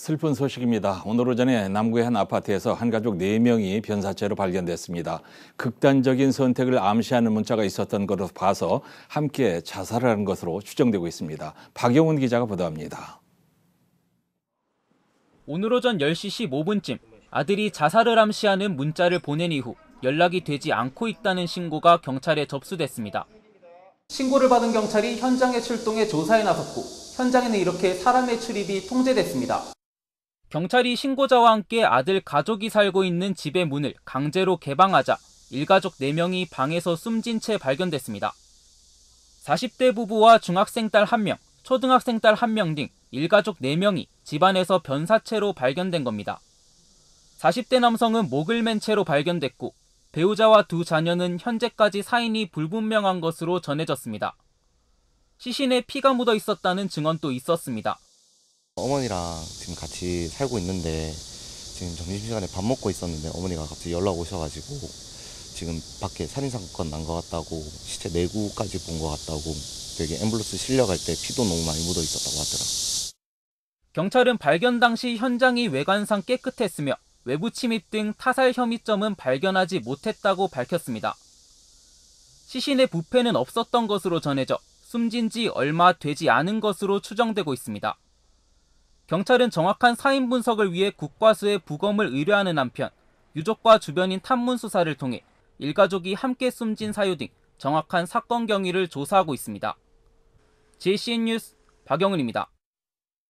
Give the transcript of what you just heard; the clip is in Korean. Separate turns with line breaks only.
슬픈 소식입니다. 오늘 오전에 남구의 한 아파트에서 한 가족 4명이 변사체로 발견됐습니다. 극단적인 선택을 암시하는 문자가 있었던 것으로 봐서 함께 자살을 한 것으로 추정되고 있습니다. 박영훈 기자가 보도합니다.
오늘 오전 10시 15분쯤 아들이 자살을 암시하는 문자를 보낸 이후 연락이 되지 않고 있다는 신고가 경찰에 접수됐습니다. 신고를 받은 경찰이 현장에 출동해 조사에 나섰고 현장에는 이렇게 사람의 출입이 통제됐습니다. 경찰이 신고자와 함께 아들 가족이 살고 있는 집의 문을 강제로 개방하자 일가족 4명이 방에서 숨진 채 발견됐습니다. 40대 부부와 중학생 딸 1명, 초등학생 딸 1명 등 일가족 4명이 집안에서 변사체로 발견된 겁니다. 40대 남성은 목을 맨 채로 발견됐고 배우자와 두 자녀는 현재까지 사인이 불분명한 것으로 전해졌습니다. 시신에 피가 묻어 있었다는 증언도 있었습니다.
어머니랑 지금 같이 살고 있는데 지금 점심시간에 밥 먹고 있었는데 어머니가 갑자기 연락 오셔가지고 지금 밖에 살인사건 난 것 같다고 시체 내구까지 본 것 같다고 되게 앰뷸런스 실려갈 때 피도 너무 많이 묻어 있었다고 하더라.
경찰은 발견 당시 현장이 외관상 깨끗했으며 외부 침입 등 타살 혐의점은 발견하지 못했다고 밝혔습니다. 시신의 부패는 없었던 것으로 전해져 숨진 지 얼마 되지 않은 것으로 추정되고 있습니다. 경찰은 정확한 사인 분석을 위해 국과수의 부검을 의뢰하는 한편 유족과 주변인 탐문 수사를 통해 일가족이 함께 숨진 사유 등 정확한 사건 경위를 조사하고 있습니다. JCN 뉴스 박영은입니다.